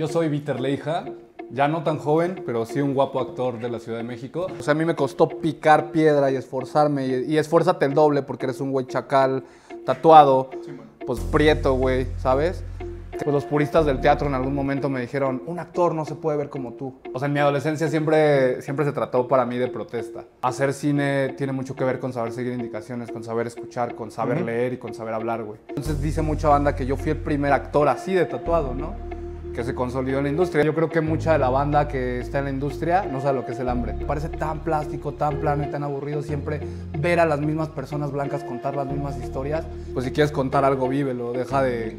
Yo soy Víter Leija, ya no tan joven, pero sí un guapo actor de la Ciudad de México. O sea, a mí me costó picar piedra y esforzarme, y, esfuérzate el doble porque eres un güey chacal, tatuado, pues prieto, güey, ¿sabes? Pues los puristas del teatro en algún momento me dijeron, un actor no se puede ver como tú. O sea, en mi adolescencia siempre, siempre se trató para mí de protesta. Hacer cine tiene mucho que ver con saber seguir indicaciones, con saber escuchar, con saber leer y con saber hablar, güey. Entonces dice mucha banda que yo fui el primer actor así de tatuado, ¿no? que se consolidó en la industria. Yo creo que mucha de la banda que está en la industria no sabe lo que es el hambre. Parece tan plástico, tan plano y tan aburrido siempre ver a las mismas personas blancas contar las mismas historias. Pues si quieres contar algo, vívelo, deja de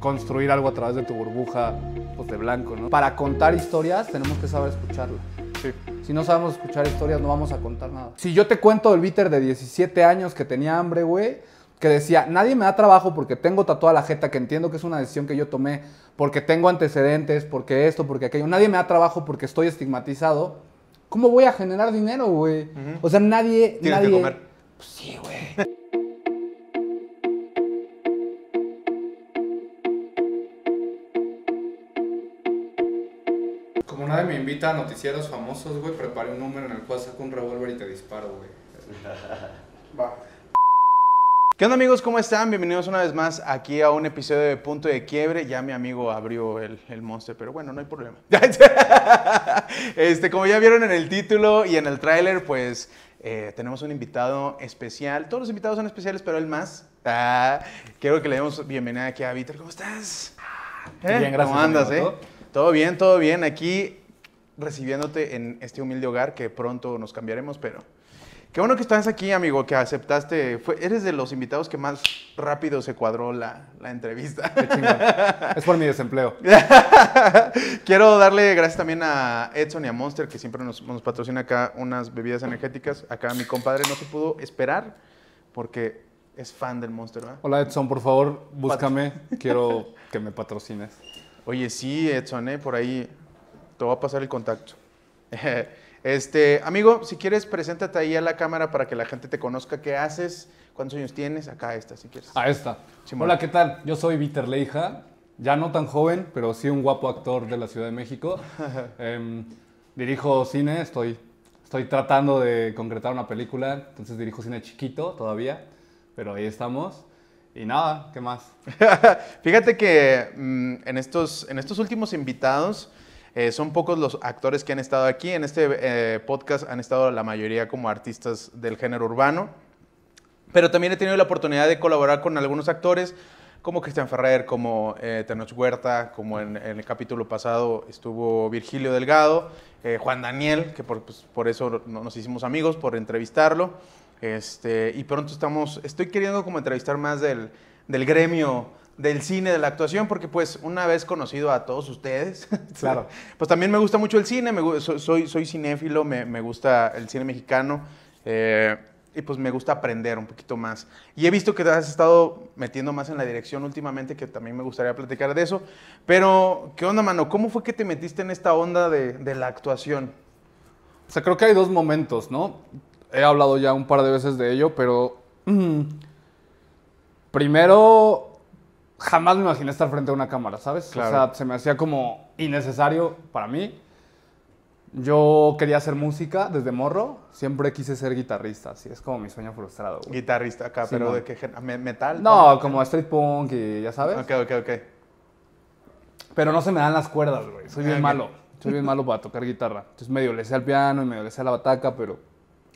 construir algo a través de tu burbuja pues, de blanco, ¿no? Para contar historias tenemos que saber escucharlo Sí. Si no sabemos escuchar historias, no vamos a contar nada. Si yo te cuento el bitter de 17 años que tenía hambre, güey, que decía, nadie me da trabajo porque tengo tatuada la jeta, que entiendo que es una decisión que yo tomé porque tengo antecedentes, porque esto, porque aquello, nadie me da trabajo porque estoy estigmatizado, ¿cómo voy a generar dinero, güey? O sea, nadie... ¿Tienes que comer? Pues sí, güey. Como nadie me invita a noticieros famosos, güey, preparé un número en el cual saco un revólver y te disparo, güey. Va. ¿Qué onda amigos? ¿Cómo están? Bienvenidos una vez más aquí a un episodio de Punto de Quiebre. Ya mi amigo abrió el, el monster, pero bueno, no hay problema. Este, como ya vieron en el título y en el tráiler, pues eh, tenemos un invitado especial. Todos los invitados son especiales, pero él más. Ah, quiero que le demos bienvenida aquí a Víctor. ¿Cómo estás? Bien, gracias. ¿Cómo andas, eh? Todo bien, todo bien. Aquí recibiéndote en este humilde hogar que pronto nos cambiaremos, pero... Qué bueno que estás aquí, amigo, que aceptaste. eres de los invitados que más rápido se cuadró la, entrevista. es por mi desempleo. Quiero darle gracias también a Edson y a Monster, que siempre nos, patrocina acá unas bebidas energéticas. Acá mi compadre no se pudo esperar porque es fan del Monster, ¿verdad? Hola, Edson, por favor, búscame. Quiero que me patrocines. Oye, sí, Edson, ¿eh? por ahí te voy a pasar el contacto. Este, amigo, si quieres, preséntate ahí a la cámara para que la gente te conozca qué haces, cuántos años tienes, acá esta, si quieres. A esta. Hola, ¿qué tal? Yo soy Víter Leija, ya no tan joven, pero sí un guapo actor de la Ciudad de México. Em, dirijo cine, estoy, estoy tratando de concretar una película, entonces dirijo cine chiquito todavía, pero ahí estamos. Y nada, ¿qué más? Fíjate que mm, en, estos, en estos últimos invitados eh, son pocos los actores que han estado aquí. En este eh, podcast han estado la mayoría como artistas del género urbano. Pero también he tenido la oportunidad de colaborar con algunos actores como Cristian Ferrer, como eh, Tenoch Huerta, como en, el capítulo pasado estuvo Virgilio Delgado, eh, Juan Daniel, que por, pues, eso nos hicimos amigos, por entrevistarlo. Este, y pronto estamos, estoy queriendo como entrevistar más del, del gremio del cine, de la actuación, porque pues una vez conocido a todos ustedes, claro. pues también me gusta mucho el cine, soy, soy cinéfilo, me, gusta el cine mexicano eh, y pues me gusta aprender un poquito más. Y he visto que te has estado metiendo más en la dirección últimamente, que también me gustaría platicar de eso, pero ¿qué onda, mano? ¿Cómo fue que te metiste en esta onda de, la actuación? O sea, creo que hay dos momentos, ¿no? He hablado ya un par de veces de ello, pero... Mm, primero jamás me imaginé estar frente a una cámara, ¿sabes? O sea, se me hacía como innecesario para mí. Yo quería hacer música desde morro, siempre quise ser guitarrista, así es como mi sueño frustrado. Guitarrista acá, pero ¿de qué género? ¿Metal? No, como eh. street punk y ya sabes. Ok, ok, ok. Pero no se me dan las cuerdas, güey, soy bien malo, soy bien malo para tocar guitarra. Entonces medio le sé al piano y medio le sé a la bataca, pero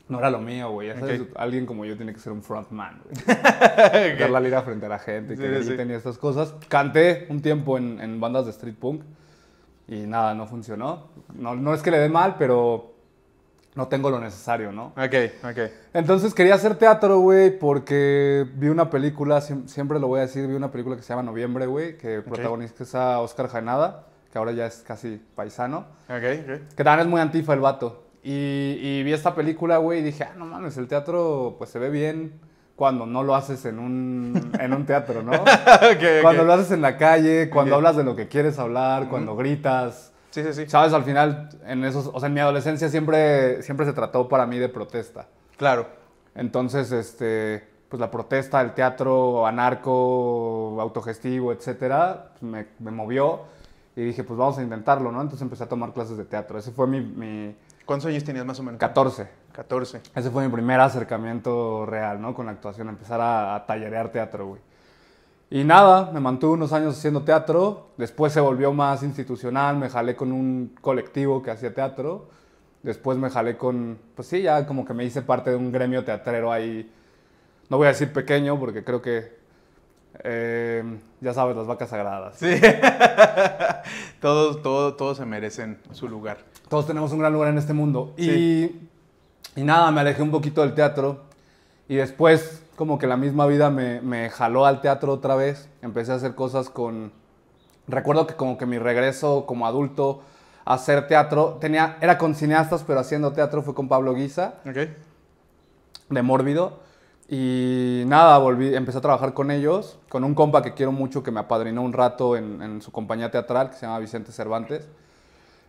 no era lo mío, güey. Alguien como yo tiene que ser un frontman, güey. Dar la lira frente a la gente, que sí, tenía estas cosas. Canté un tiempo en, bandas de street punk y nada, no funcionó. No, no es que le dé mal, pero no tengo lo necesario, ¿no? Ok, ok. Entonces quería hacer teatro, güey, porque vi una película, siempre lo voy a decir, vi una película que se llama Noviembre, güey, que protagonista protagoniza es Oscar Janada, que ahora ya es casi paisano. Ok, ok. Que también es muy antifa el vato. Y, vi esta película, güey, y dije, ah, no mames, el teatro pues se ve bien cuando no lo haces en un, en un teatro, ¿no? cuando lo haces en la calle, cuando hablas de lo que quieres hablar, cuando gritas. Sí, sí, sí. Sabes, al final, en esos, o sea, en mi adolescencia siempre, siempre se trató para mí de protesta. Claro. Entonces, este, pues la protesta, el teatro anarco, autogestivo, etcétera, pues, me, movió y dije, pues vamos a intentarlo, ¿no? Entonces empecé a tomar clases de teatro. Ese fue mi ¿Cuántos años tenías más o menos? 14. 14. Ese fue mi primer acercamiento real, ¿no? Con la actuación, empezar a, a tallerear teatro, güey. Y nada, me mantuve unos años haciendo teatro, después se volvió más institucional, me jalé con un colectivo que hacía teatro, después me jalé con, pues sí, ya como que me hice parte de un gremio teatrero ahí, no voy a decir pequeño porque creo que eh, ya sabes, las vacas sagradas. Sí. todos, todos, se merecen su lugar. Todos tenemos un gran lugar en este mundo. Y, nada, me alejé un poquito del teatro. Y después, como que la misma vida me, jaló al teatro otra vez. Empecé a hacer cosas con... Recuerdo que como que mi regreso como adulto a hacer teatro, tenía, era con cineastas, pero haciendo teatro fue con Pablo Guisa. Okay. De Mórbido. Y nada, volví, empecé a trabajar con ellos, con un compa que quiero mucho, que me apadrinó un rato en, su compañía teatral, que se llama Vicente Cervantes.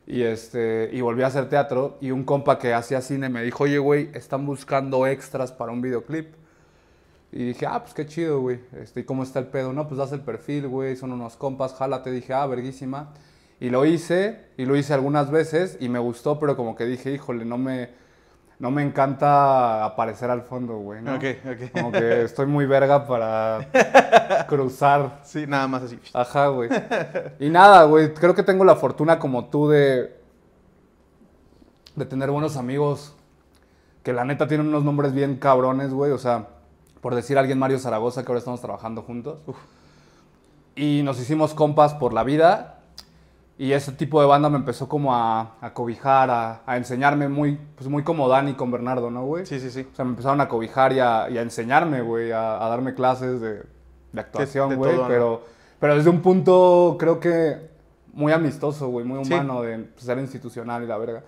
Y, este, y volví a hacer teatro y un compa que hacía cine me dijo, oye, güey, están buscando extras para un videoclip. Y dije, ah, pues qué chido, güey. Este, ¿Y cómo está el pedo? No, pues das el perfil, güey, son unos compas, jálate. Dije, ah, verguísima. Y lo hice, y lo hice algunas veces, y me gustó, pero como que dije, híjole, no me, no me encanta aparecer al fondo, güey. Ok, ok. Como que estoy muy verga para cruzar. Sí, nada más así. Ajá, güey. Y nada, güey, creo que tengo la fortuna como tú de, de tener buenos amigos que la neta tienen unos nombres bien cabrones, güey. O sea, por decir alguien Mario Zaragoza, que ahora estamos trabajando juntos. Y nos hicimos compas por la vida y ese tipo de banda me empezó como a, cobijar, a, enseñarme muy, pues muy como Dani con Bernardo, ¿no, güey? Sí, sí, sí. O sea, me empezaron a cobijar y a, enseñarme, güey, a, darme clases de, actuación, güey. Pero, pero desde un punto, creo que muy amistoso, güey, muy humano, de pues, ser institucional y la verga.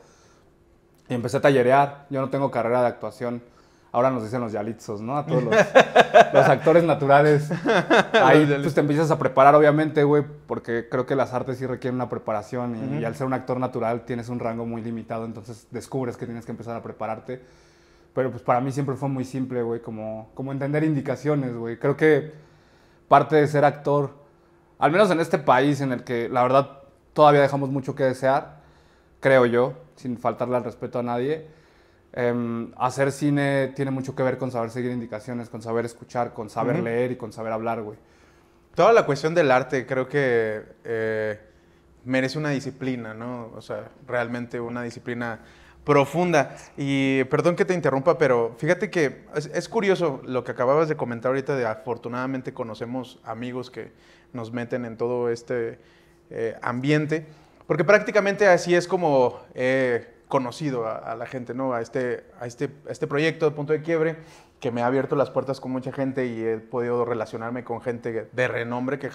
Y empecé a tallerear. Yo no tengo carrera de actuación ahora nos dicen los yalitzos, ¿no? A todos los, actores naturales. Ahí pues te empiezas a preparar, obviamente, güey, porque creo que las artes sí requieren una preparación y, al ser un actor natural tienes un rango muy limitado, entonces descubres que tienes que empezar a prepararte. Pero pues para mí siempre fue muy simple, güey, como, como entender indicaciones, güey. Creo que parte de ser actor, al menos en este país en el que la verdad todavía dejamos mucho que desear, creo yo, sin faltarle al respeto a nadie, Em, hacer cine tiene mucho que ver con saber seguir indicaciones, con saber escuchar, con saber leer y con saber hablar, güey. Toda la cuestión del arte creo que eh, merece una disciplina, ¿no? O sea, realmente una disciplina profunda. Y perdón que te interrumpa, pero fíjate que es, curioso lo que acababas de comentar ahorita de afortunadamente conocemos amigos que nos meten en todo este eh, ambiente, porque prácticamente así es como eh, conocido a, la gente, ¿no? A este, a, este, este proyecto de Punto de Quiebre que me ha abierto las puertas con mucha gente y he podido relacionarme con gente de renombre que,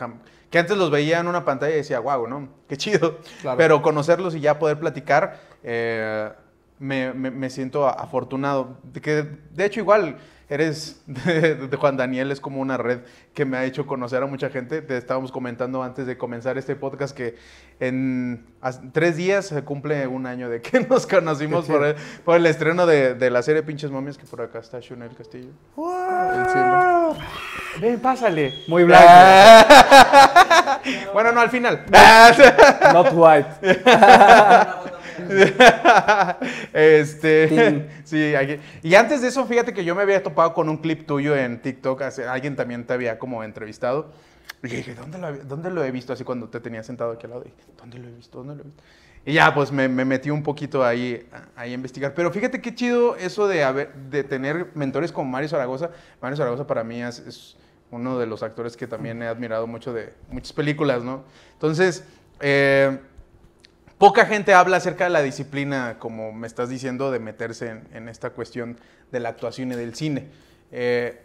antes los veía en una pantalla y decía, guau, ¿no? Qué chido. Pero conocerlos y ya poder platicar, eh, me, me, siento afortunado. De que, de hecho, igual eres de, Juan Daniel, es como una red que me ha hecho conocer a mucha gente. Te estábamos comentando antes de comenzar este podcast que en tres días se cumple un año de que nos conocimos por el, por el estreno de, la serie Pinches Momias, que por acá está Shunel Castillo. Ven, pásale. Muy blanco. bueno, no, al final. Not white. este, sí, y antes de eso, fíjate que yo me había topado con un clip tuyo en TikTok, alguien también te había como entrevistado. Y dije, ¿dónde lo, he visto? Así cuando te tenía sentado aquí al lado, ¿dónde lo he visto? ¿Dónde lo he visto? Y ya, pues me, metí un poquito ahí, ahí a investigar. Pero fíjate qué chido eso de, haber, de tener mentores como Mario Zaragoza. Mario Zaragoza para mí es, es uno de los actores que también he admirado mucho de muchas películas, ¿no? Entonces, eh, Poca gente habla acerca de la disciplina, como me estás diciendo, de meterse en, esta cuestión de la actuación y del cine. Eh,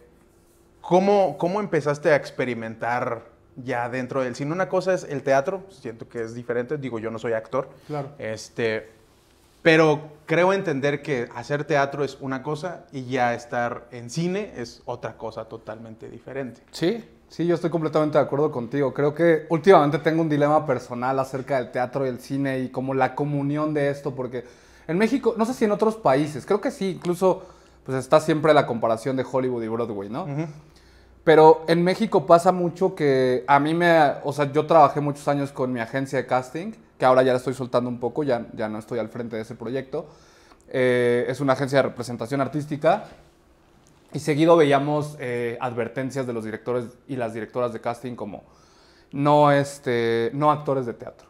¿cómo, empezaste a experimentar ya dentro del cine. Una cosa es el teatro, siento que es diferente, digo, yo no soy actor. Claro. Este, pero creo entender que hacer teatro es una cosa y ya estar en cine es otra cosa totalmente diferente. Sí, Sí, yo estoy completamente de acuerdo contigo. Creo que últimamente tengo un dilema personal acerca del teatro y el cine y como la comunión de esto, porque en México, no sé si en otros países, creo que sí, incluso pues está siempre la comparación de Hollywood y Broadway, ¿no? Pero en México pasa mucho que a mí me, o sea, yo trabajé muchos años con mi agencia de casting, que ahora ya la estoy soltando un poco, ya, ya no estoy al frente de ese proyecto. Eh, es una agencia de representación artística y seguido veíamos eh, advertencias de los directores y las directoras de casting como no, este, no actores de teatro.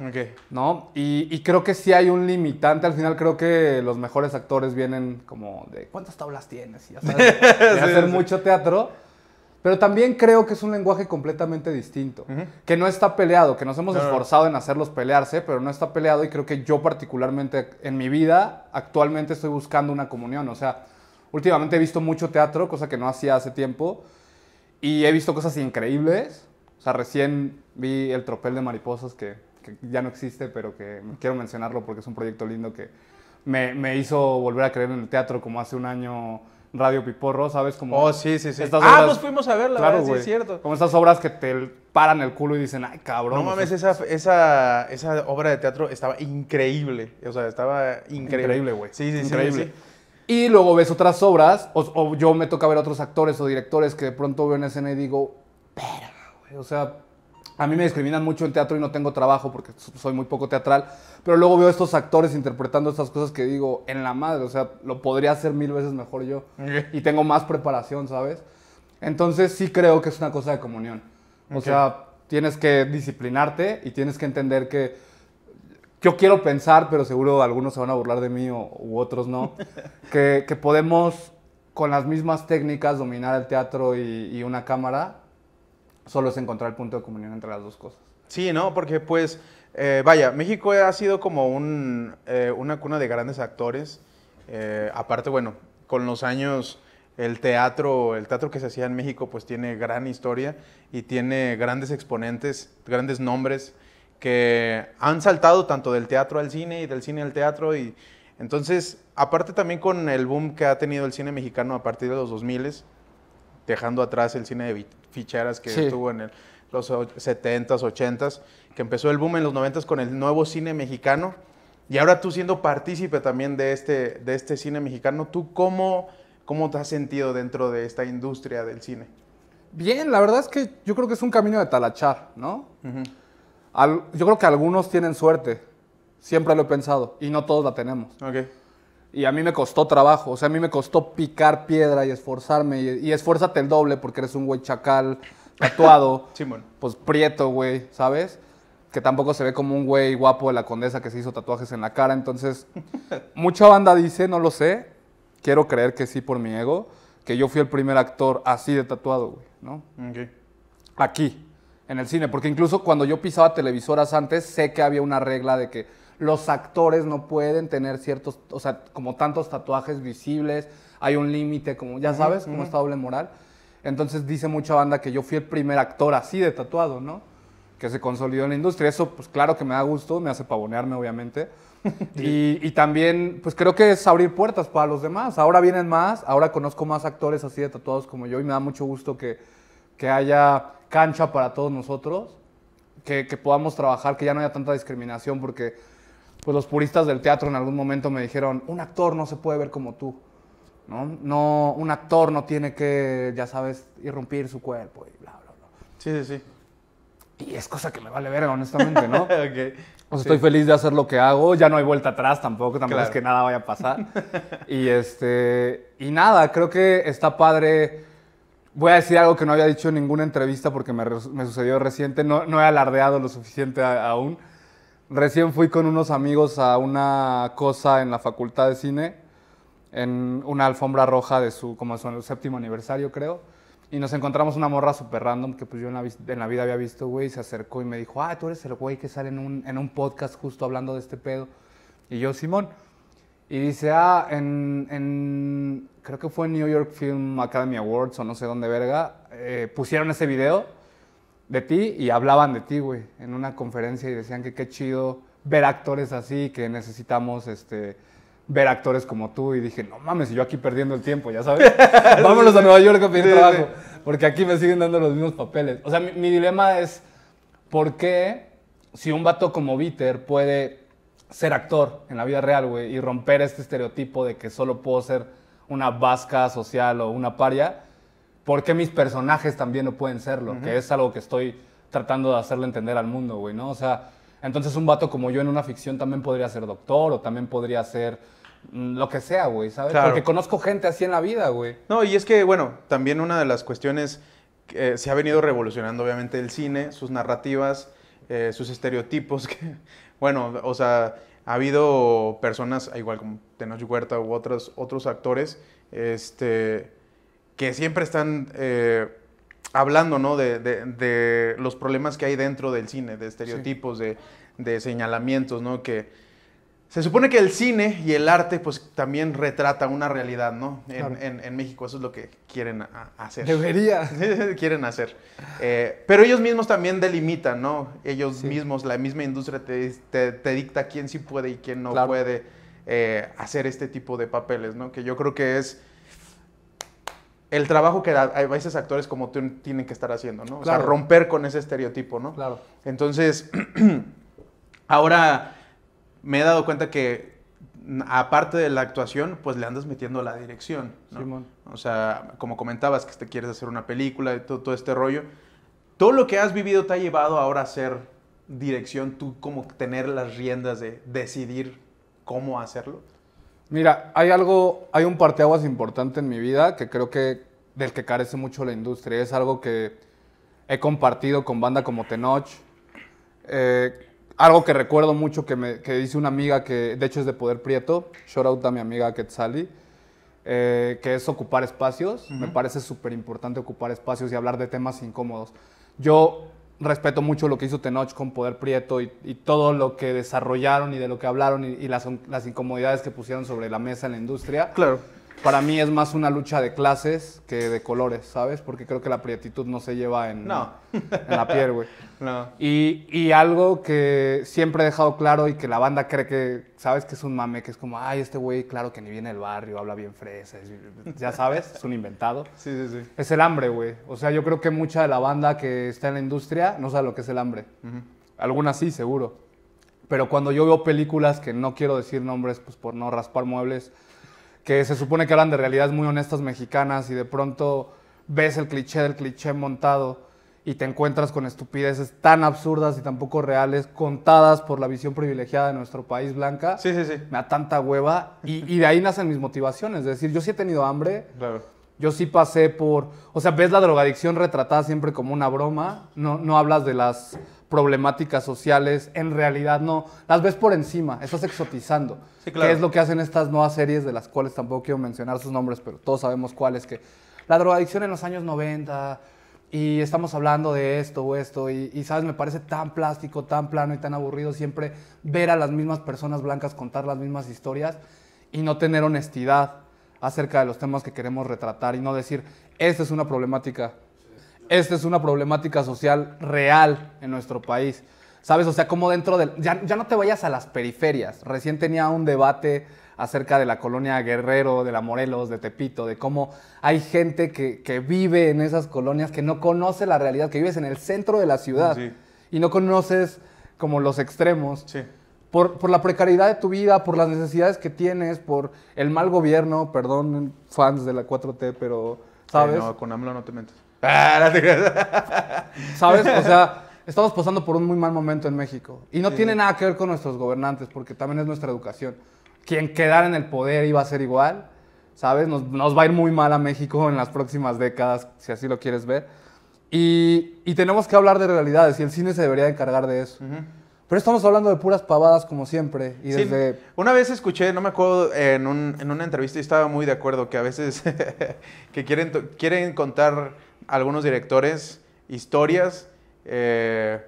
Ok. ¿No? Y, y, creo que sí hay un limitante. Al final creo que los mejores actores vienen como de cuántas tablas tienes y de, hacer mucho teatro. Pero también creo que es un lenguaje completamente distinto, que no está peleado, que nos hemos esforzado en hacerlos pelearse, pero no está peleado y creo que yo particularmente en mi vida actualmente estoy buscando una comunión, o sea, Últimamente he visto mucho teatro, cosa que no hacía hace tiempo, y he visto cosas increíbles. O sea, recién vi El tropel de mariposas, que, ya no existe, pero que quiero mencionarlo porque es un proyecto lindo que me, hizo volver a creer en el teatro como hace un año Radio Piporro, ¿sabes? Como oh, sí, sí, sí. ah, nos fuimos a verla, es cierto. Como esas obras que te paran el culo y dicen, ay, cabrón. No mames, esa, obra de teatro estaba increíble. O sea, estaba increíble. güey. Sí, sí, increíble. Sí. Y luego ves otras obras, o, yo me toca ver otros actores o directores que de pronto veo en escena y digo, pero, güey, o sea, a mí me discriminan mucho en teatro y no tengo trabajo porque soy muy poco teatral, pero luego veo a estos actores interpretando estas cosas que digo, en la madre, o sea, lo podría hacer mil veces mejor yo y tengo más preparación, ¿sabes? Entonces sí creo que es una cosa de comunión. O sea, tienes que disciplinarte y tienes que entender que yo quiero pensar, pero seguro algunos se van a burlar de mí o, u otros no, que, podemos con las mismas técnicas dominar el teatro y, una cámara, solo es encontrar el punto de comunión entre las dos cosas. Sí, ¿no? Porque pues, eh, vaya, México ha sido como eh, una cuna de grandes actores. Eh, aparte, bueno, con los años el teatro, el teatro que se hacía en México, pues tiene gran historia y tiene grandes exponentes, grandes nombres que han saltado tanto del teatro al cine y del cine al teatro. Y entonces, aparte también con el boom que ha tenido el cine mexicano a partir de los 2000, dejando atrás el cine de ficheras que estuvo en los 70s, 80s, que empezó el boom en los 90s con el nuevo cine mexicano. Y ahora tú siendo partícipe también de este, de este cine mexicano, ¿tú cómo, cómo te has sentido dentro de esta industria del cine? Bien, la verdad es que yo creo que es un camino de talachar, ¿no? yo creo que algunos tienen suerte, siempre lo he pensado, y no todos la tenemos. Okay. Y a mí me costó trabajo, o sea, a mí me costó picar piedra y esforzarme, y, esfuérzate el doble porque eres un güey chacal, tatuado, pues prieto, güey, ¿sabes? Que tampoco se ve como un güey guapo de la condesa que se hizo tatuajes en la cara, entonces mucha banda dice, no lo sé, quiero creer que sí por mi ego, que yo fui el primer actor así de tatuado, güey, ¿no? Okay. Aquí, en el cine, porque incluso cuando yo pisaba televisoras antes, sé que había una regla de que los actores no pueden tener ciertos, o sea, como tantos tatuajes visibles, hay un límite, como ya sabes, como está doble moral. Entonces dice mucha banda que yo fui el primer actor así de tatuado, ¿no? Que se consolidó en la industria. Eso, pues claro que me da gusto, me hace pavonearme, obviamente. y, también, pues creo que es abrir puertas para los demás. Ahora vienen más, ahora conozco más actores así de tatuados como yo y me da mucho gusto que, que haya cancha para todos nosotros, que, podamos trabajar, que ya no haya tanta discriminación, porque pues, los puristas del teatro en algún momento me dijeron, un actor no se puede ver como tú. ¿no? no un actor no tiene que, ya sabes, irrumpir su cuerpo y bla, bla, bla. Sí, sí, sí. Y es cosa que me vale ver, honestamente, ¿no? O sea, estoy feliz de hacer lo que hago, ya no hay vuelta atrás tampoco, tampoco es que nada vaya a pasar. y este y nada, creo que está padre Voy a decir algo que no había dicho en ninguna entrevista porque me, sucedió reciente, no, no, he alardeado lo suficiente aún. Recién fui con unos amigos a una cosa en la facultad de cine, en una alfombra roja de su, como su séptimo aniversario creo, y nos encontramos una morra super random que pues yo en la, vida había visto, güey, se acercó y me dijo, ah, tú eres el güey que sale en un, podcast justo hablando de este pedo. Y yo, Simón. Y dice, ah, en, creo que fue en New York Film Academy Awards o no sé dónde verga, eh, pusieron ese video de ti y hablaban de ti, güey, en una conferencia y decían que qué chido ver actores así, que necesitamos este ver actores como tú y dije, no mames, yo aquí perdiendo el tiempo, ya sabes. Vámonos a Nueva York a pedir trabajo, porque aquí me siguen dando los mismos papeles. O sea, mi, dilema es, ¿por qué si un vato como Viter puede ser actor en la vida real, güey, y romper este estereotipo de que solo puedo ser una vasca social o una paria, ¿por qué mis personajes también no pueden serlo? Que es algo que estoy tratando de hacerle entender al mundo, güey, ¿no? O sea, entonces un vato como yo en una ficción también podría ser doctor o también podría ser mm, lo que sea, güey, ¿sabes? Porque conozco gente así en la vida, güey. No, y es que, bueno, también una de las cuestiones que eh, se ha venido revolucionando, obviamente, el cine, sus narrativas, eh, sus estereotipos, que, bueno, o sea, ha habido personas, ah, igual como Tenoch Huerta u otros, otros actores, este, que siempre están eh, hablando ¿no? de, de, los problemas que hay dentro del cine, de estereotipos, de, de señalamientos, ¿no? que se supone que el cine y el arte pues también retrata una realidad, ¿no? En, México eso es lo que quieren hacer. Debería. quieren hacer. Eh, pero ellos mismos también delimitan, ¿no? Ellos mismos, la misma industria te, te, dicta quién sí puede y quién no puede eh, hacer este tipo de papeles, ¿no? Que yo creo que es el trabajo que a veces actores como tú tienen que estar haciendo, ¿no? O sea, romper con ese estereotipo, ¿no? Claro. Entonces, ahora me he dado cuenta que aparte de la actuación, pues le andas metiendo la dirección. ¿no? O sea, como comentabas, que te quieres hacer una película y todo, este rollo. Todo lo que has vivido te ha llevado ahora a ser dirección, tú como tener las riendas de decidir cómo hacerlo. Mira, hay algo, hay un parteaguas importante en mi vida que creo que del que carece mucho la industria. Es algo que he compartido con banda como Tenoch. Eh, algo que recuerdo mucho que, me, que dice una amiga que, de hecho, es de Poder Prieto, shout out a mi amiga Quetzali, eh, que es ocupar espacios. Me parece súper importante ocupar espacios y hablar de temas incómodos. Yo respeto mucho lo que hizo Tenoch con Poder Prieto y, todo lo que desarrollaron y de lo que hablaron y, y las, las, incomodidades que pusieron sobre la mesa en la industria. Claro para mí es más una lucha de clases que de colores, ¿sabes? Porque creo que la prietitud no se lleva en, la piel, güey. No. Y, algo que siempre he dejado claro y que la banda cree que, ¿sabes? Que es un mame, que es como, ay, este güey, claro que ni viene del barrio, habla bien fresa, ya sabes, es un inventado. Sí, sí, sí. Es el hambre, güey. O sea, yo creo que mucha de la banda que está en la industria no sabe lo que es el hambre. Algunas sí, seguro. Pero cuando yo veo películas que no quiero decir nombres, pues por no raspar muebles, que se supone que hablan de realidades muy honestas mexicanas y de pronto ves el cliché del cliché montado y te encuentras con estupideces tan absurdas y tan poco reales, contadas por la visión privilegiada de nuestro país blanca. Sí, sí, sí. Me da tanta hueva. Y, de ahí nacen mis motivaciones. Es decir, yo sí he tenido hambre. Yo sí pasé por. O sea, ves la drogadicción retratada siempre como una broma. No, no hablas de las problemáticas sociales, en realidad no, las ves por encima, estás exotizando. Que es lo que hacen estas nuevas series de las cuales tampoco quiero mencionar sus nombres, pero todos sabemos cuáles, que la drogadicción en los años 90 y estamos hablando de esto o esto y, y, sabes, me parece tan plástico, tan plano y tan aburrido siempre ver a las mismas personas blancas contar las mismas historias y no tener honestidad acerca de los temas que queremos retratar y no decir, esta es una problemática esta es una problemática social real en nuestro país. ¿Sabes? O sea, como dentro del... Ya, no te vayas a las periferias. Recién tenía un debate acerca de la colonia Guerrero, de la Morelos, de Tepito, de cómo hay gente que, vive en esas colonias que no conoce la realidad, que vives en el centro de la ciudad y no conoces como los extremos. Por, la precariedad de tu vida, por las necesidades que tienes, por el mal gobierno, perdón, fans de la 4T, pero, eh, ¿sabes? no, con AMLO no te metes. Ah, ¿Sabes? O sea, estamos pasando por un muy mal momento en México. Y no tiene nada que ver con nuestros gobernantes, porque también es nuestra educación. Quien quedara en el poder iba a ser igual, ¿sabes? Nos, nos va a ir muy mal a México en las próximas décadas, si así lo quieres ver. Y, y tenemos que hablar de realidades, y el cine se debería encargar de eso. Pero estamos hablando de puras pavadas, como siempre. Y desde... Una vez escuché, no me acuerdo, en, un, en una entrevista y estaba muy de acuerdo que a veces que quieren, quieren contar algunos directores historias eh,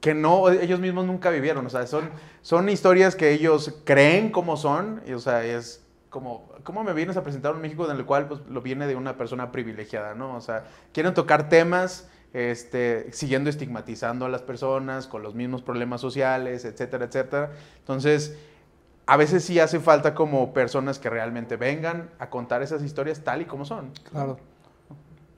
que no, ellos mismos nunca vivieron. O sea, son, son historias que ellos creen como son. o sea, es como, ¿cómo me vienes a presentar un México en el cual pues, lo viene de una persona privilegiada, ¿no? O sea, quieren tocar temas este, siguiendo estigmatizando a las personas con los mismos problemas sociales, etcétera, etcétera. Entonces, a veces sí hace falta como personas que realmente vengan a contar esas historias tal y como son. Claro.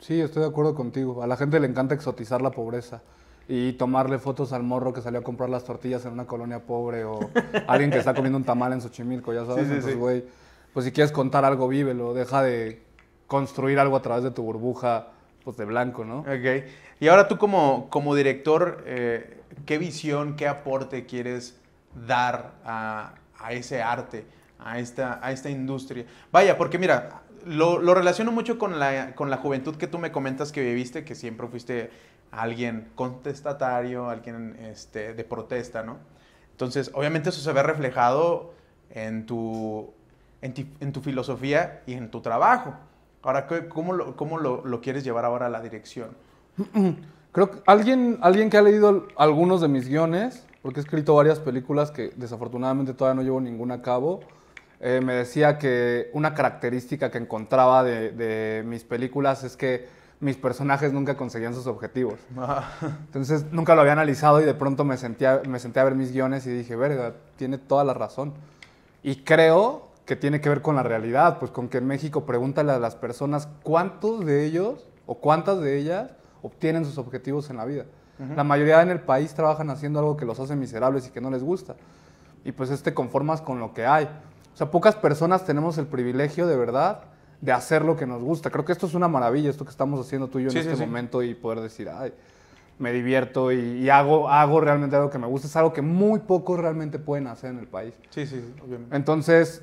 Sí, estoy de acuerdo contigo. A la gente le encanta exotizar la pobreza y tomarle fotos al morro que salió a comprar las tortillas en una colonia pobre o alguien que está comiendo un tamal en Xochimilco, ya sabes. Entonces, güey, pues si quieres contar algo, vívelo. Deja de construir algo a través de tu burbuja, pues de blanco, ¿no? Ok. Y ahora tú como, como director, eh, ¿qué visión, qué aporte quieres dar a, ese arte, a esta, a esta industria? Vaya, porque mira, lo, relaciono mucho con la, juventud que tú me comentas que viviste, que siempre fuiste alguien contestatario, alguien este, de protesta, ¿no? Entonces, obviamente eso se ve reflejado en tu, filosofía y en tu trabajo. Ahora, ¿cómo, lo, quieres llevar ahora a la dirección? Creo que alguien, alguien que ha leído algunos de mis guiones, porque he escrito varias películas que desafortunadamente todavía no llevo ninguna a cabo, eh, me decía que una característica que encontraba de, mis películas es que mis personajes nunca conseguían sus objetivos. Ah. Entonces nunca lo había analizado y de pronto me, sentía, me senté a ver mis guiones y dije, verga, tiene toda la razón. Y creo que tiene que ver con la realidad, pues con que en México pregúntale a las personas cuántos de ellos o cuántas de ellas obtienen sus objetivos en la vida. La mayoría en el país trabajan haciendo algo que los hace miserables y que no les gusta. Y pues este conformas con lo que hay. O sea, pocas personas tenemos el privilegio de verdad de hacer lo que nos gusta. Creo que esto es una maravilla, esto que estamos haciendo tú y yo en este momento y poder decir, ay, me divierto y, hago, hago realmente algo que me gusta. Es algo que muy pocos realmente pueden hacer en el país. Sí, sí, obviamente. Entonces,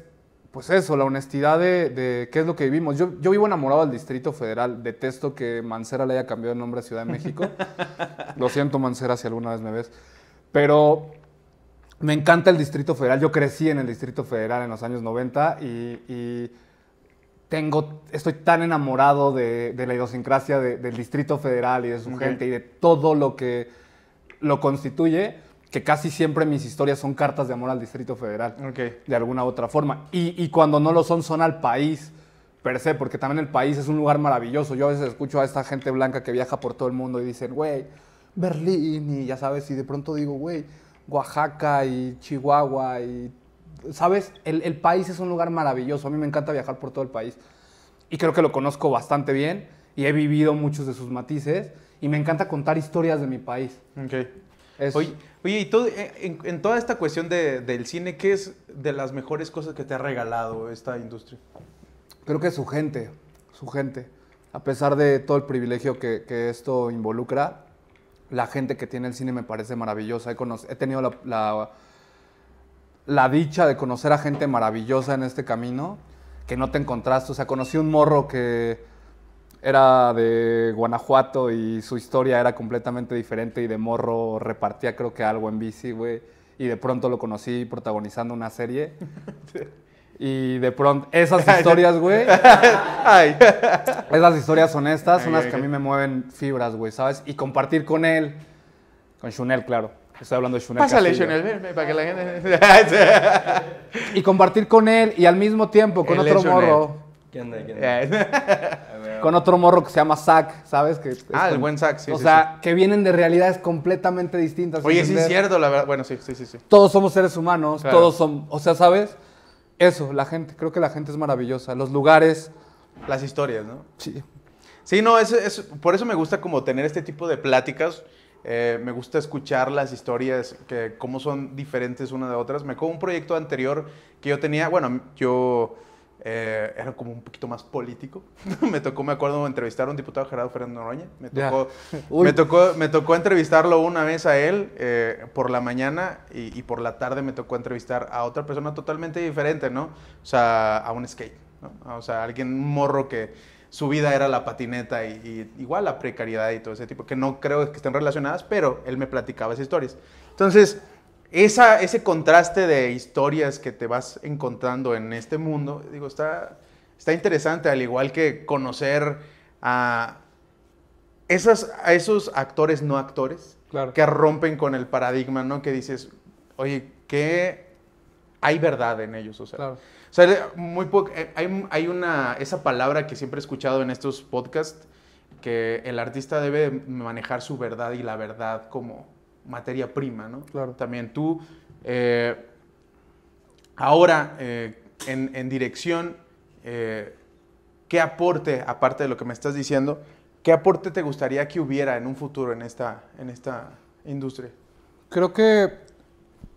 pues eso, la honestidad de, de qué es lo que vivimos. Yo, yo, vivo enamorado del Distrito Federal. Detesto que Mancera le haya cambiado el nombre a Ciudad de México. lo siento, Mancera, si alguna vez me ves. Pero me encanta el Distrito Federal. Yo crecí en el Distrito Federal en los años 90 y, tengo, estoy tan enamorado de, la idiosincrasia del Distrito Federal y de su gente y de todo lo que lo constituye que casi siempre mis historias son cartas de amor al Distrito Federal, de alguna u otra forma. Y, y, cuando no lo son, son al país per se, porque también el país es un lugar maravilloso. Yo a veces escucho a esta gente blanca que viaja por todo el mundo y dicen, güey, Berlín, y ya sabes, y de pronto digo, güey, Oaxaca y Chihuahua y, ¿sabes? El, país es un lugar maravilloso. A mí me encanta viajar por todo el país. Y creo que lo conozco bastante bien y he vivido muchos de sus matices y me encanta contar historias de mi país. Ok. Oye, y eh, en, toda esta cuestión de, del cine, ¿qué es de las mejores cosas que te ha regalado esta industria? Creo que su gente, su gente. A pesar de todo el privilegio que, que esto involucra, la gente que tiene el cine me parece maravillosa. He, he tenido la, la, dicha de conocer a gente maravillosa en este camino, que no te encontraste. O sea, conocí un morro que era de Guanajuato y su historia era completamente diferente y de morro repartía creo que algo en bici, güey. Y de pronto lo conocí protagonizando una serie. Y de pronto, esas historias, güey. esas historias honestas son las que a mí me mueven fibras, güey, ¿sabes? Y compartir con él, con Shunel, claro. Estoy hablando de Shunel. Pásale, Shunel, para que la gente. y compartir con él y al mismo tiempo con otro morro. ¿Quién con otro morro que se llama Zack, ¿sabes? Que ah, el buen Zack, sí. O sea, que vienen de realidades completamente distintas. Oye, es cierto, la verdad. Bueno, sí, sí, sí. sí. Todos somos seres humanos, todos son O sea, ¿sabes? eso, la gente, creo que la gente es maravillosa, los lugares. Las historias, ¿no? Sí. Sí, no, es, es por eso me gusta como tener este tipo de pláticas. Eh, me gusta escuchar las historias, que cómo son diferentes una de otras. Me acuerdo un proyecto anterior que yo tenía, bueno, yo eh, era como un poquito más político. me tocó, me acuerdo, entrevistar a un diputado Gerardo Fernando Noroña. Me tocó, me tocó, me tocó, entrevistarlo una vez a él eh, por la mañana y, por la tarde me tocó entrevistar a otra persona totalmente diferente, ¿no? O sea, a un skate, ¿no? O sea, alguien morro que su vida era la patineta y, y igual la precariedad y todo ese tipo, que no creo que estén relacionadas, pero él me platicaba esas historias. Entonces, ese contraste de historias que te vas encontrando en este mundo, digo, está, está interesante, al igual que conocer a esos, esos actores no actores que rompen con el paradigma, ¿no? Que dices, oye, ¿qué hay verdad en ellos? O sea, muy eh, hay, hay, una, esa palabra que siempre he escuchado en estos podcasts, que el artista debe manejar su verdad y la verdad como materia prima, ¿no? Claro. También tú, eh, ahora eh, en, dirección, eh, ¿qué aporte, aparte de lo que me estás diciendo, qué aporte te gustaría que hubiera en un futuro en esta, en esta industria? Creo que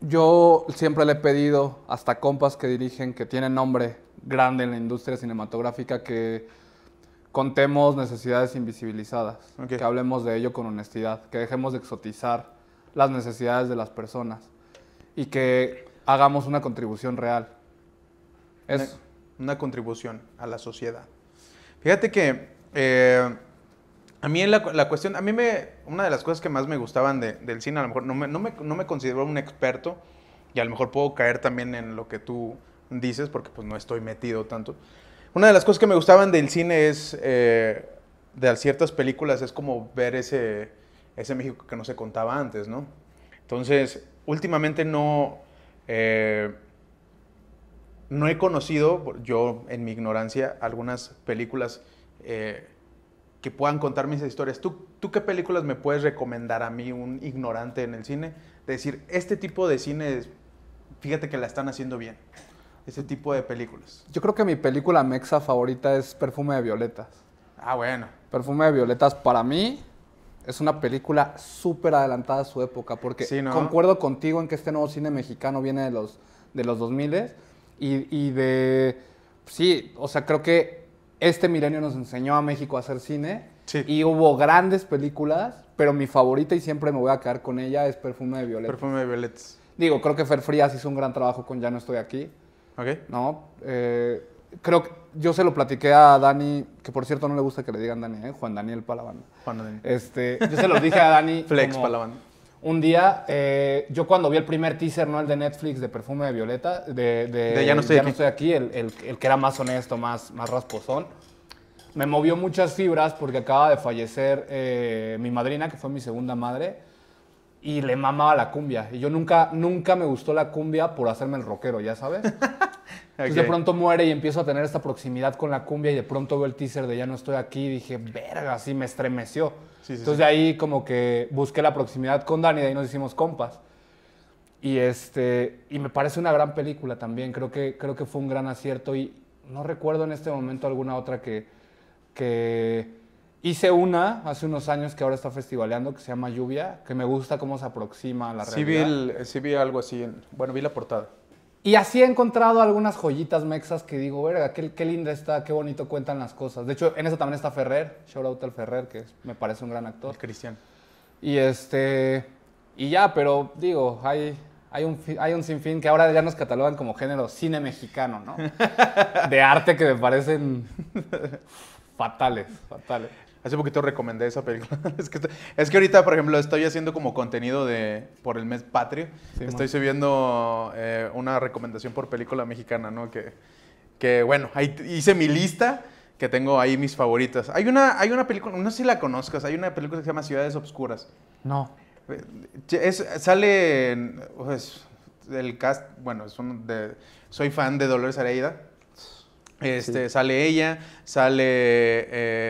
yo siempre le he pedido, hasta compas que dirigen, que tienen nombre grande en la industria cinematográfica, que contemos necesidades invisibilizadas, que hablemos de ello con honestidad, que dejemos de exotizar las necesidades de las personas y que hagamos una contribución real. Es una, contribución a la sociedad. Fíjate que eh, a mí la, la, cuestión, a mí me, una de las cosas que más me gustaban de, del cine, a lo mejor no me, no me, no me considero un experto y a lo mejor puedo caer también en lo que tú dices porque pues no estoy metido tanto. Una de las cosas que me gustaban del cine es, eh, de ciertas películas, es como ver ese ese México que no se contaba antes, ¿no? Entonces, últimamente no, eh, no he conocido, yo en mi ignorancia, algunas películas eh, que puedan contarme esas historias. ¿Tú, qué películas me puedes recomendar a mí, un ignorante en el cine? de Decir, este tipo de cine, fíjate que la están haciendo bien. ese tipo de películas. Yo creo que mi película mexa favorita es Perfume de Violetas. Ah, bueno. Perfume de Violetas para mí es una película súper adelantada a su época, porque concuerdo contigo en que este nuevo cine mexicano viene de los, de los 2000 y, y de... Sí, o sea, creo que este milenio nos enseñó a México a hacer cine Y hubo grandes películas, pero mi favorita y siempre me voy a quedar con ella es Perfume de Violetas. Perfume de Violetas. Digo, creo que Fer Frías hizo un gran trabajo con Ya no estoy aquí. Ok. ¿No? Eh, creo que yo se lo platiqué a Dani, que por cierto no le gusta que le digan Dani, ¿eh? Juan Daniel Palabanda. Juan Daniel. Este, yo se lo dije a Dani. Flex Palabanda. Un día, eh, yo cuando vi el primer teaser, ¿no? El de Netflix de Perfume de Violeta, de, Ya no estoy aquí, el, que era más honesto, más, más rasposón, me movió muchas fibras porque acaba de fallecer eh, mi madrina, que fue mi segunda madre y le mamaba la cumbia. Y yo nunca, nunca me gustó la cumbia por hacerme el rockero, ya sabes. Entonces de pronto muere y empiezo a tener esta proximidad con la cumbia y de pronto veo el teaser de ya no estoy aquí y dije, verga, así me estremeció. Entonces de ahí como que busqué la proximidad con Dani, de ahí nos hicimos compas. Y, este, y me parece una gran película también, creo que, creo que fue un gran acierto y no recuerdo en este momento alguna otra que, que Hice una hace unos años que ahora está festivaleando que se llama Lluvia, que me gusta cómo se aproxima a la realidad. sí vi algo así, bueno, vi la portada. Y así he encontrado algunas joyitas mexas que digo, verga, qué, linda está, qué bonito cuentan las cosas. De hecho, en eso también está Ferrer, shout out al Ferrer, que me parece un gran actor. El Cristian. Y este, y ya, pero digo, hay, hay un, hay un, sinfín que ahora ya nos catalogan como género cine mexicano, ¿no? De arte que me parecen fatales, fatales. Hace poquito recomendé esa película. es, que, ahorita, por ejemplo, estoy haciendo como contenido de por el mes patrio. estoy subiendo eh, una recomendación por película mexicana, ¿no? Que, que bueno, hice mi lista que tengo ahí mis favoritas. Hay una, hay una película, no sé si la conozcas, hay una película que se llama Ciudades Obscuras. No. Eh, sale, pues, el cast, bueno, de, soy fan de Dolores Areida. Este, Sale ella, sale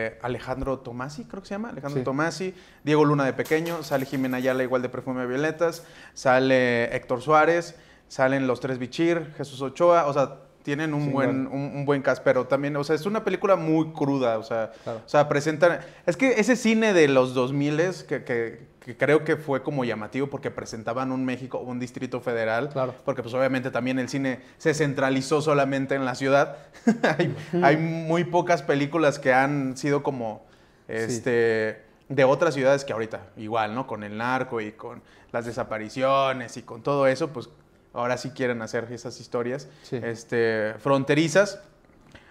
eh, Alejandro Tomasi, creo que se llama, Alejandro Tomasi, Diego Luna de Pequeño, sale Jimena Ayala igual de Perfume Violetas, sale Héctor Suárez, salen Los Tres Bichir, Jesús Ochoa, o sea, tienen un buen un, buen pero también, o sea, es una película muy cruda, o sea, o sea presentan, es que ese cine de los 2000 que, que que creo que fue como llamativo porque presentaban un México, un distrito federal, claro. porque pues obviamente también el cine se centralizó solamente en la ciudad. hay, muy pocas películas que han sido como este de otras ciudades que ahorita, igual, ¿no? Con el narco y con las desapariciones y con todo eso, pues ahora sí quieren hacer esas historias este, fronterizas.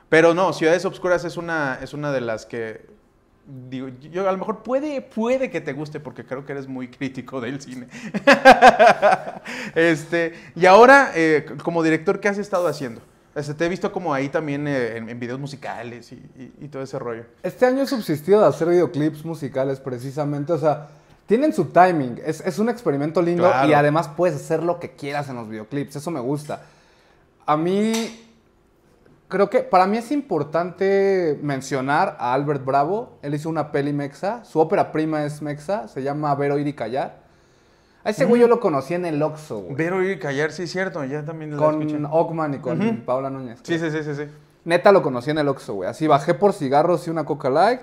Pero no, Ciudades Obscuras es una, es una de las que digo, yo a lo mejor puede, puede que te guste porque creo que eres muy crítico del cine. este, y ahora, eh, como director, ¿qué has estado haciendo? Este, te he visto como ahí también eh, en, videos musicales y, todo ese rollo. Este año he subsistido de hacer videoclips musicales precisamente, o sea, tienen su timing, es, es un experimento lindo y además puedes hacer lo que quieras en los videoclips, eso me gusta. A mí creo que para mí es importante mencionar a Albert Bravo. Él hizo una peli mexa. Su ópera prima es mexa. Se llama Ver ir y callar. A ese güey yo lo conocí en el Oxxo, güey. o ir y callar, sí, cierto. Ya también lo Con y con Paula Núñez. Sí, sí, sí, sí, Neta lo conocí en el Oxxo, güey. Así bajé por cigarros y una Coca Light.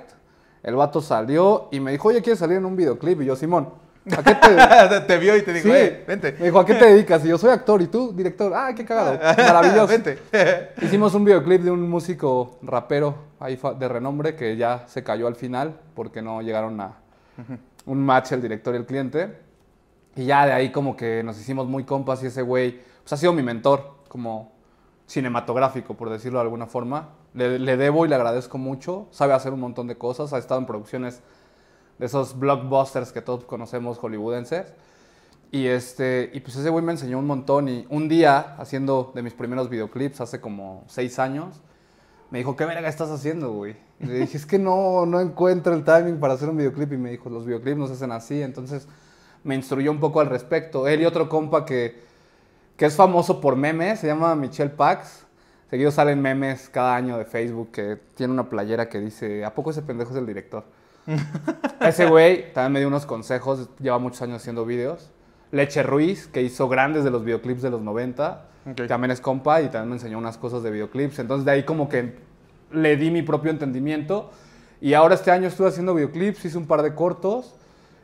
El vato salió y me dijo, oye, ¿quieres salir en un videoclip? Y yo, Simón. ¿A te... vio y te dijo, sí. Eh, vente. Me dijo, ¿a qué te dedicas? Y yo soy actor y tú, director. Ah, qué cagado. Maravilloso. Hicimos un videoclip de un músico rapero ahí de renombre que ya se cayó al final porque no llegaron a un match el director y el cliente. Y ya de ahí como que nos hicimos muy compas y ese güey pues ha sido mi mentor como cinematográfico, por decirlo de alguna forma. Le, le debo y le agradezco mucho. Sabe hacer un montón de cosas. Ha estado en producciones de esos blockbusters que todos conocemos hollywoodenses. Y, este, y pues ese güey me enseñó un montón y un día, haciendo de mis primeros videoclips hace como seis años, me dijo, ¿qué verga estás haciendo, güey? le dije, es que no, no encuentro el timing para hacer un videoclip. Y me dijo, los videoclips no se hacen así. Entonces me instruyó un poco al respecto. Él y otro compa que, que es famoso por memes, se llama Michelle Pax. Seguido salen memes cada año de Facebook que tiene una playera que dice, ¿a poco ese pendejo es el director? Ese güey también me dio unos consejos, lleva muchos años haciendo videos. Leche Ruiz, que hizo grandes de los videoclips de los 90, también es compa y también me enseñó unas cosas de videoclips. Entonces de ahí como que le di mi propio entendimiento. Y ahora este año estuve haciendo videoclips, hice un par de cortos.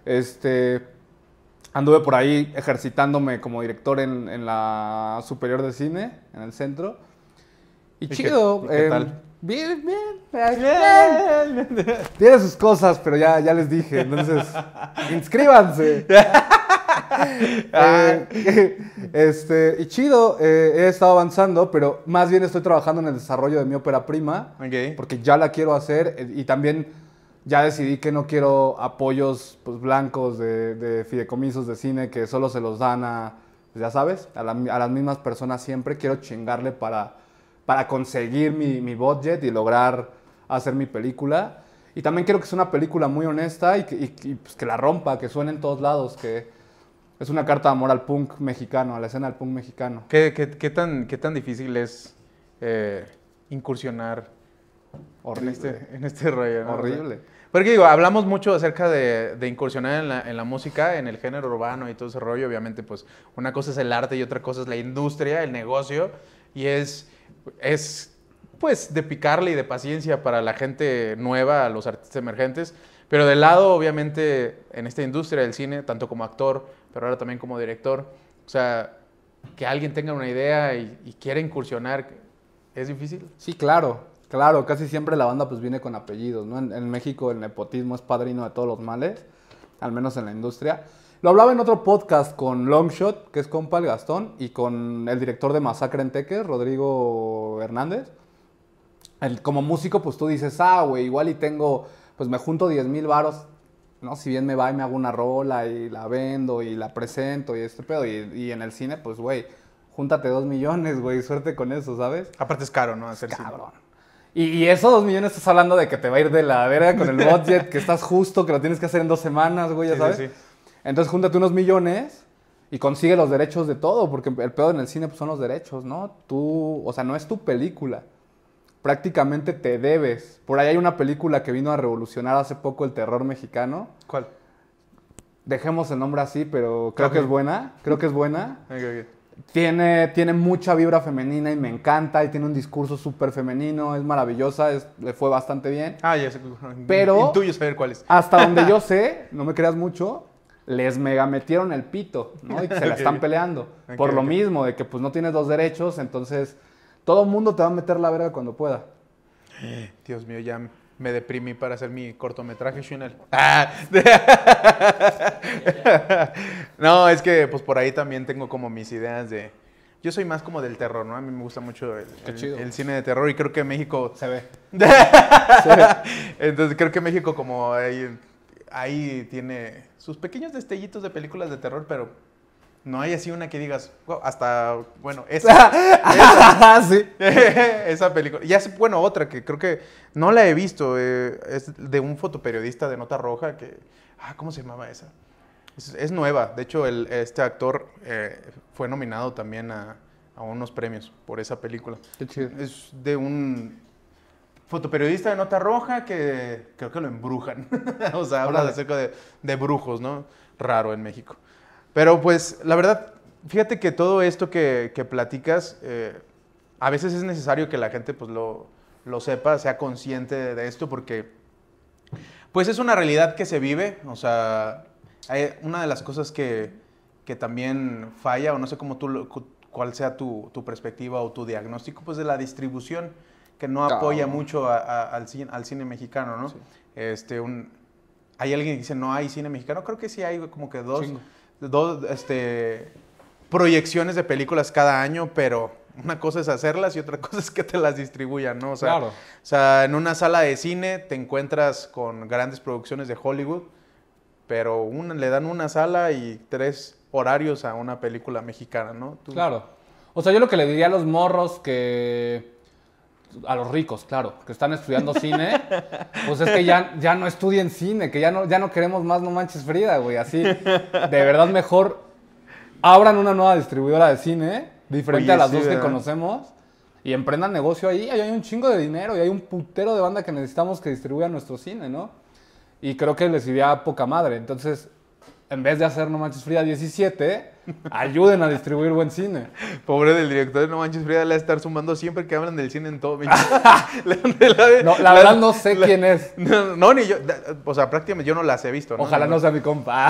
Este, anduve por ahí ejercitándome como director en, la superior de cine, en el centro. Y, chido. Eh, Bien, bien, bien. Tiene sus cosas, pero ya, ya les dije. Entonces, inscríbanse. Eh, eh, este, y chido, eh, he estado avanzando, pero más bien estoy trabajando en el desarrollo de mi ópera prima. Porque ya la quiero hacer y también ya decidí que no quiero apoyos pues, blancos de, de, fideicomisos de cine que solo se los dan a, pues, ya sabes, a las mismas personas siempre. Quiero chingarle para para conseguir mi, mi budget y lograr hacer mi película. Y también quiero que sea una película muy honesta y que, pues, que la rompa, que suene en todos lados, que es una carta de amor al punk mexicano, a la escena del punk mexicano. ¿Qué, qué, qué tan, qué tan difícil es eh, incursionar En, este, en este rollo? Horrible. Porque digo, hablamos mucho acerca de, de incursionar en la, en la, música, en el género urbano y todo ese rollo. Obviamente, pues una cosa es el arte y otra cosa es la industria, el negocio. Y es es pues de picarle y de paciencia para la gente nueva, los artistas emergentes, pero de lado obviamente en esta industria del cine, tanto como actor, pero ahora también como director, o sea, que alguien tenga una idea y, quiera incursionar, ¿es difícil? Sí, claro, claro, casi siempre la banda pues viene con apellidos, ¿no? en México el nepotismo es padrino de todos los males, al menos en la industria. Lo hablaba en otro podcast con Longshot, que es compa el Gastón, y con el director de Masacre en Teques, Rodrigo Hernández. El, como músico, pues tú dices, ah, güey, igual y tengo, pues me junto 10 mil varos, ¿no? Si bien me va y me hago una rola y la vendo y la presento y este pedo. Y, en el cine, pues, güey, júntate 2 millones, güey, suerte con eso, ¿sabes? Aparte es caro, ¿no? Hacer Cabrón. Y, esos dos millones estás hablando de que te va a ir de la verga con el budget, que estás justo, que lo tienes que hacer en dos semanas, güey, ya sabes. Sí, sí. Entonces, júntate unos millones y consigue los derechos de todo, porque el pedo en el cine pues, son los derechos, ¿no? Tú, o sea, no es tu película. Prácticamente te debes. Por ahí hay una película que vino a revolucionar hace poco el terror mexicano. ¿Cuál? Dejemos el nombre así, pero creo que es buena. Creo que es buena. Tiene, tiene mucha vibra femenina y me encanta. Y tiene un discurso súper femenino. Es maravillosa. le fue bastante bien. Ah, ya sé. Pero. Intuyo saber cuál es. Hasta donde yo sé, no me creas mucho les mega metieron el pito, ¿no? Y que se la están peleando. por lo mismo, de que pues no tienes dos derechos, entonces todo mundo te va a meter la verga cuando pueda. Eh, Dios mío, ya me deprimí para hacer mi cortometraje, Shunel. no, es que pues por ahí también tengo como mis ideas de... Yo soy más como del terror, ¿no? A mí me gusta mucho el, cine de terror y creo que México... Se ve. Se ve. Entonces creo que México como ahí tiene sus pequeños destellitos de películas de terror, pero no hay así una que digas, hasta, bueno, esa. esa, sí. esa película. Ya bueno, otra que creo que no la he visto, eh, es de un fotoperiodista de Nota Roja que, ah, ¿cómo se llamaba esa? Es, nueva, de hecho, el, este actor eh, fue nominado también a, a unos premios por esa película. Es de un fotoperiodista de nota roja que creo que lo embrujan. o sea, habla de acerca de, brujos, ¿no? Raro en México. Pero pues, la verdad, fíjate que todo esto que, platicas, eh, a veces es necesario que la gente pues lo, sepa, sea consciente de, esto, porque pues es una realidad que se vive. O sea, hay una de las cosas que, que también falla, o no sé cómo tú, cuál sea tu, tu perspectiva o tu diagnóstico, pues de la distribución que no apoya mucho al, cine, mexicano, ¿no? Este, hay alguien que dice, no hay cine mexicano. Creo que sí hay como que dos, este, proyecciones de películas cada año, pero una cosa es hacerlas y otra cosa es que te las distribuyan, ¿no? O sea, o sea en una sala de cine te encuentras con grandes producciones de Hollywood, pero le dan una sala y tres horarios a una película mexicana, ¿no? Claro. O sea, yo lo que le diría a los morros que a los ricos, claro, que están estudiando cine, pues es que ya, ya no estudien cine, que ya no, ya no queremos más No Manches Frida, güey. Así, de verdad mejor abran una nueva distribuidora de cine, diferente a las dos que conocemos, y emprendan negocio ahí. hay un chingo de dinero y hay un putero de banda que necesitamos que distribuya nuestro cine, ¿no? Y creo que les iría a poca madre. Entonces, en vez de hacer No Manches Frida 17, ayuden a distribuir buen cine. Pobre del director de No Manches Frida, le va a estar sumando siempre que hablan del cine en todo. no, la verdad no sé quién es. No, ni yo. O sea, prácticamente yo no las he visto. ¿no? Ojalá no, sea mi compa.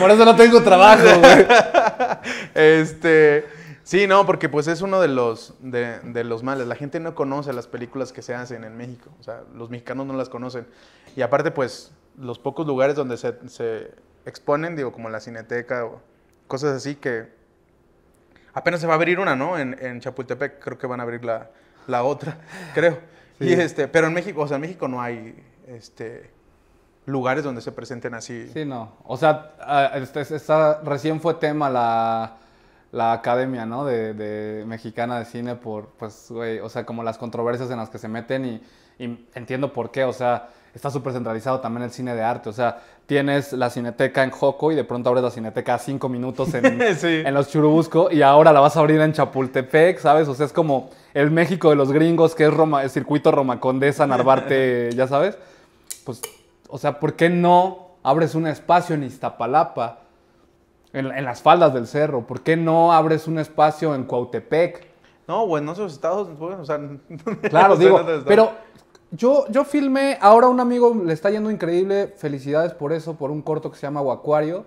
Por eso no tengo trabajo, güey. Este. Sí, no, porque pues es uno de los, de, los males. La gente no conoce las películas que se hacen en México. O sea, los mexicanos no las conocen. Y aparte, pues, los pocos lugares donde se, exponen, digo, como la Cineteca o cosas así que apenas se va a abrir una, ¿no? En, Chapultepec creo que van a abrir la, otra, creo. Y este, pero en México, o sea, en México no hay este lugares donde se presenten así. Sí, no. O sea, este, esta, recién fue tema la, academia, ¿no? De, mexicana de cine por, pues, güey, o sea, como las controversias en las que se meten y entiendo por qué, o sea, está súper centralizado también el cine de arte. O sea, tienes la cineteca en Joco y de pronto abres la cineteca a cinco minutos en, en los Churubusco y ahora la vas a abrir en Chapultepec, ¿sabes? O sea, es como el México de los gringos, que es Roma, el circuito Roma Condesa, Narvarte, ya sabes. Pues, o sea, ¿por qué no abres un espacio en Iztapalapa, en, las faldas del cerro? ¿Por qué no abres un espacio en Cuautepec? No, bueno esos estados, o sea... Claro, digo, pero yo, filmé, ahora un amigo le está yendo increíble, felicidades por eso, por un corto que se llama Guacuario,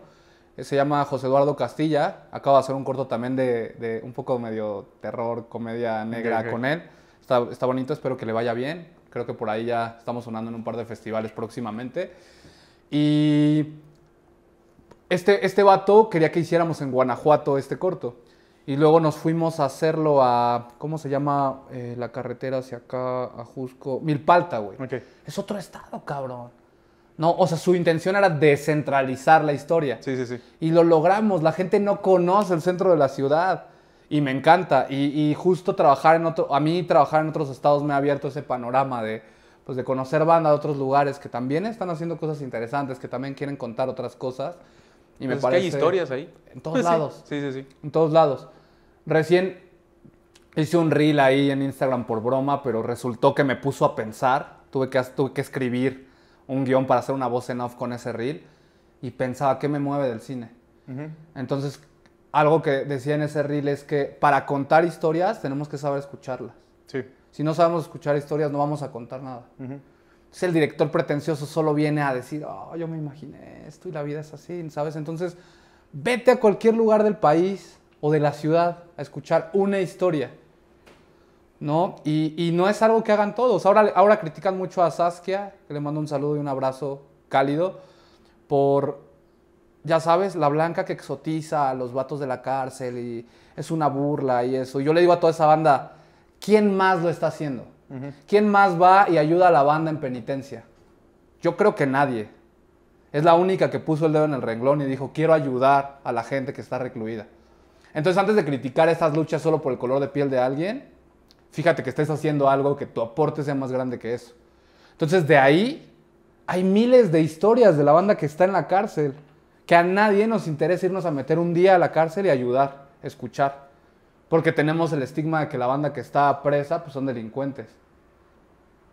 eh, se llama José Eduardo Castilla, acaba de hacer un corto también de, un poco medio terror, comedia negra con él, está, bonito, espero que le vaya bien, creo que por ahí ya estamos sonando en un par de festivales próximamente. Y este, este vato quería que hiciéramos en Guanajuato este corto. Y luego nos fuimos a hacerlo a, ¿cómo se llama eh, la carretera hacia acá, a Jusco? Milpalta, güey. Okay. Es otro estado, cabrón. No, o sea, su intención era descentralizar la historia. Sí, sí, sí. Y lo logramos. La gente no conoce el centro de la ciudad. Y me encanta. Y, justo trabajar en otro, a mí trabajar en otros estados me ha abierto ese panorama de, pues, de conocer banda de otros lugares que también están haciendo cosas interesantes, que también quieren contar otras cosas. Y me Es que hay historias ahí. En todos lados. Sí. sí, sí, En todos lados. Recién hice un reel ahí en Instagram por broma, pero resultó que me puso a pensar. Tuve que, tuve que escribir un guión para hacer una voz en off con ese reel. Y pensaba, ¿qué me mueve del cine? Entonces, algo que decía en ese reel es que para contar historias tenemos que saber escucharlas. Sí. Si no sabemos escuchar historias, no vamos a contar nada. Uh si el director pretencioso solo viene a decir, oh, yo me imaginé esto y la vida es así, ¿sabes? Entonces, vete a cualquier lugar del país o de la ciudad a escuchar una historia, ¿no? Y, no es algo que hagan todos. Ahora, critican mucho a Saskia, que le mando un saludo y un abrazo cálido, por, ya sabes, la blanca que exotiza a los vatos de la cárcel y es una burla y eso. yo le digo a toda esa banda, ¿quién más lo está haciendo? ¿Quién más va y ayuda a la banda en penitencia? Yo creo que nadie. Es la única que puso el dedo en el renglón y dijo, quiero ayudar a la gente que está recluida. Entonces, antes de criticar estas luchas solo por el color de piel de alguien, fíjate que estés haciendo algo que tu aporte sea más grande que eso. Entonces, de ahí hay miles de historias de la banda que está en la cárcel, que a nadie nos interesa irnos a meter un día a la cárcel y ayudar, escuchar. Porque tenemos el estigma de que la banda que está presa pues son delincuentes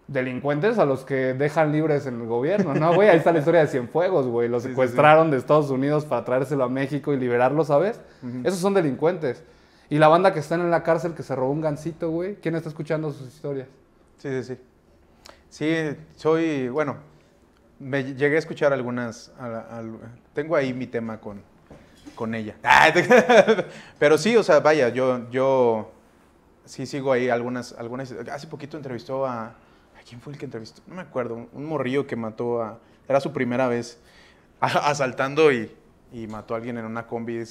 delincuentes a los que dejan libres en el gobierno, ¿no, güey? Ahí está la historia de Cienfuegos, güey. Los secuestraron de Estados Unidos para traérselo a México y liberarlo, ¿sabes? Esos son delincuentes. Y la banda que está en la cárcel que se robó un gancito, güey. ¿Quién está escuchando sus historias? Sí, sí, sí. Sí, soy, bueno, me llegué a escuchar algunas, tengo ahí mi tema con, con ella. Ah, Pero sí, o sea, vaya, yo, yo sí sigo ahí algunas, algunas, hace poquito entrevistó a, quién fue el que entrevistó? No me acuerdo, un morrillo que mató a... Era su primera vez asaltando y, y, mató a alguien en una combi.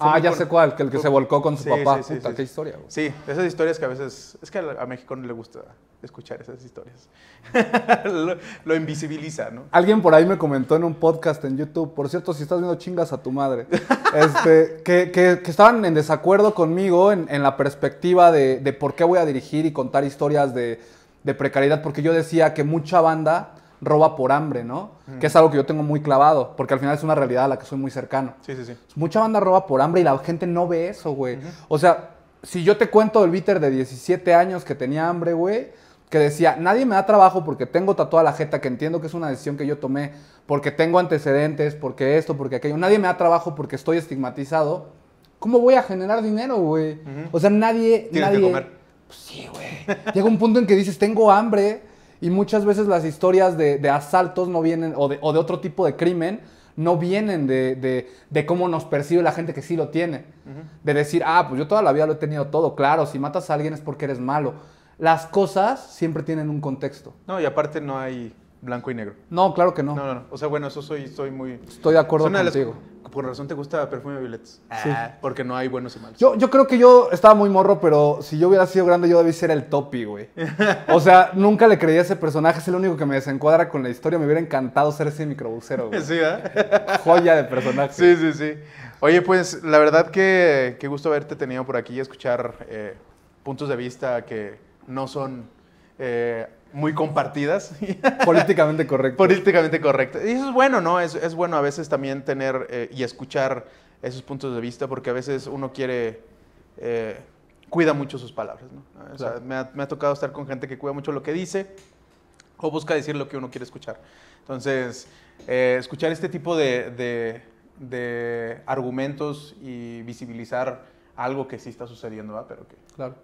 ah, ya sé cuál, que el que se volcó con su papá. Sí, qué historia. Güey. Sí, esas historias que a veces... Es que a, México no le gusta escuchar esas historias. lo, invisibiliza, ¿no? Alguien por ahí me comentó en un podcast en YouTube, por cierto, si estás viendo chingas a tu madre, este, que, estaban en desacuerdo conmigo en, la perspectiva de, por qué voy a dirigir y contar historias de de precariedad, porque yo decía que mucha banda roba por hambre, ¿no? Que es algo que yo tengo muy clavado, porque al final es una realidad a la que soy muy cercano. Sí, sí, sí. Mucha banda roba por hambre y la gente no ve eso, güey. O sea, si yo te cuento el Bitter de 17 años que tenía hambre, güey, que decía, nadie me da trabajo porque tengo tatuada la jeta, que entiendo que es una decisión que yo tomé, porque tengo antecedentes, porque esto, porque aquello, nadie me da trabajo porque estoy estigmatizado, ¿cómo voy a generar dinero, güey? O sea, nadie... Pues sí, güey. Llega un punto en que dices, tengo hambre. Y muchas veces las historias de, asaltos no vienen, o de, otro tipo de crimen, no vienen de, de, cómo nos percibe la gente que sí lo tiene. De decir, ah, pues yo toda la vida lo he tenido todo. Claro, si matas a alguien es porque eres malo. Las cosas siempre tienen un contexto. No, y aparte no hay blanco y negro. No, claro que no. No, no, no. O sea, bueno, eso soy, soy muy... Estoy de acuerdo contigo. por razón te gusta perfume de violetas. Ah. Sí. porque no hay buenos y malos. Yo, yo creo que yo estaba muy morro, pero si yo hubiera sido grande, yo debí ser el topi, güey. o sea, nunca le creí a ese personaje. Es el único que me desencuadra con la historia. Me hubiera encantado ser ese microbusero, güey. Sí, ¿eh? Joya de personaje. Sí, sí, sí. Oye, pues, la verdad que qué gusto haberte tenido por aquí y escuchar eh, puntos de vista que no son eh, muy compartidas. Políticamente correcto. Políticamente correcto. Y eso es bueno, ¿no? Es, bueno a veces también tener eh, y escuchar esos puntos de vista porque a veces uno quiere... Eh, cuida mucho sus palabras, ¿no? O sea, me, ha, tocado estar con gente que cuida mucho lo que dice o busca decir lo que uno quiere escuchar. Entonces, escuchar este tipo de, de, argumentos y visibilizar algo que sí está sucediendo, ¿verdad? pero que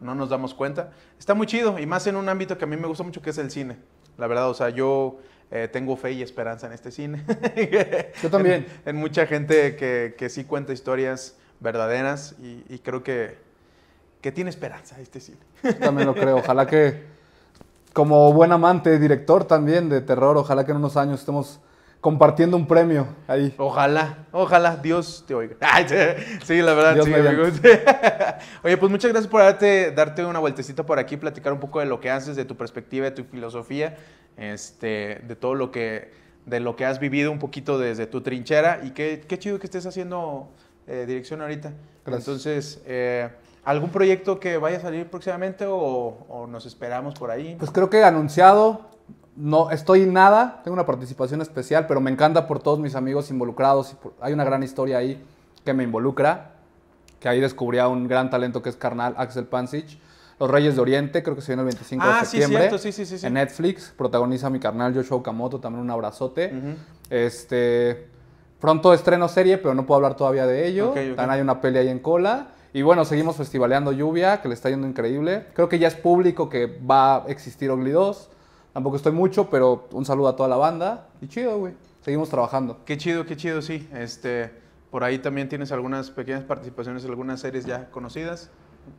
no nos damos cuenta. Está muy chido y más en un ámbito que a mí me gusta mucho que es el cine. La verdad, o sea, yo eh, tengo fe y esperanza en este cine. yo también. En, mucha gente que, sí cuenta historias verdaderas y, creo que, que tiene esperanza este cine. Yo también lo creo. Ojalá que, como buen amante, director también de terror, ojalá que en unos años estemos compartiendo un premio ahí. Ojalá, ojalá Dios te oiga. sí, la verdad, Dios me amigos. Oye, pues muchas gracias por darte, darte una vueltecita por aquí, platicar un poco de lo que haces, de tu perspectiva, de tu filosofía, este, de todo lo que, de lo que has vivido un poquito desde tu trinchera y qué, qué chido que estés haciendo eh, dirección ahorita. Gracias. Entonces, eh, ¿algún proyecto que vaya a salir próximamente o, o nos esperamos por ahí? Pues creo que anunciado no estoy en nada, tengo una participación especial, pero me encanta por todos mis amigos involucrados. hay una gran historia ahí que me involucra, que ahí descubrí a un gran talento que es carnal Axel Pansich. Los Reyes de Oriente, creo que se viene el 25 de ah, septiembre. Sí, sí, sí, en Netflix, protagoniza mi carnal Joshua Okamoto, también un abrazote. Este pronto estreno serie, pero no puedo hablar todavía de ello. También hay una peli ahí en cola. Y bueno, seguimos festivaleando Lluvia, que le está yendo increíble. Creo que ya es público que va a existir Ogli 2. Tampoco estoy mucho, pero un saludo a toda la banda. Y chido, güey. Seguimos trabajando. Qué chido, qué chido, sí. Este, por ahí también tienes algunas pequeñas participaciones en algunas series ya conocidas.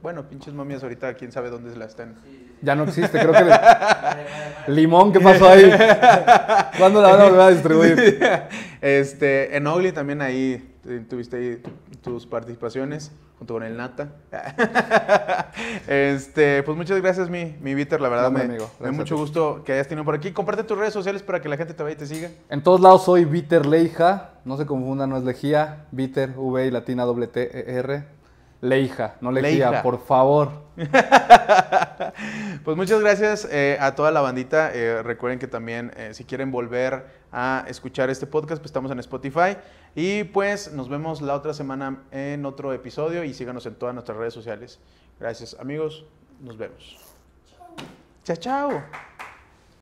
Bueno, pinches momias ahorita, quién sabe dónde la estén. Ya no existe, creo que... Limón, ¿qué pasó ahí? ¿Cuándo la van a volver a distribuir? Este, en Ogly también ahí eh, tuviste tus participaciones junto con el Nata. este, pues muchas gracias, mi, mi Viter, la verdad me, amigo. me mucho gusto que hayas tenido por aquí. Comparte tus redes sociales para que la gente te vaya y te siga. En todos lados soy Viter Leija, no se confunda, no es Lejía, Viter, V y latina, W T, e R. Leija, no Leija, por favor. pues muchas gracias eh, a toda la bandita. Eh, recuerden que también eh, si quieren volver a escuchar este podcast, pues estamos en Spotify. Y pues nos vemos la otra semana en otro episodio y síganos en todas nuestras redes sociales. Gracias amigos, nos vemos. Chao, chao.